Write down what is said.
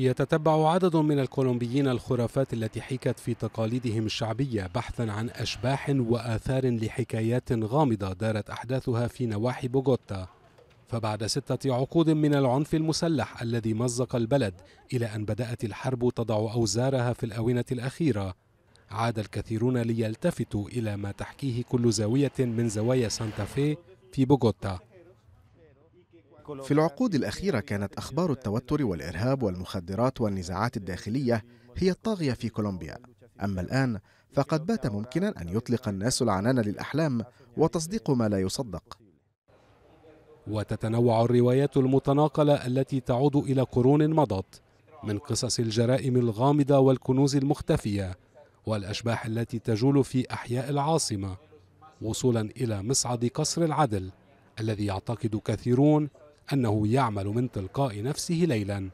يتتبع عدد من الكولومبيين الخرافات التي حكت في تقاليدهم الشعبية بحثا عن أشباح وآثار لحكايات غامضة دارت أحداثها في نواحي بوغوتا فبعد ستة عقود من العنف المسلح الذي مزق البلد إلى أن بدأت الحرب تضع أوزارها في الآونة الأخيرة عاد الكثيرون ليلتفتوا إلى ما تحكيه كل زاوية من زوايا سانتا في في بوغوتا في العقود الأخيرة كانت أخبار التوتر والإرهاب والمخدرات والنزاعات الداخلية هي الطاغية في كولومبيا أما الآن فقد بات ممكنا أن يطلق الناس العنان للأحلام وتصديق ما لا يصدق وتتنوع الروايات المتناقلة التي تعود إلى قرون مضت من قصص الجرائم الغامضة والكنوز المختفية والأشباح التي تجول في أحياء العاصمة وصولا إلى مصعد قصر العدل الذي يعتقد كثيرون أنه يعمل من تلقاء نفسه ليلا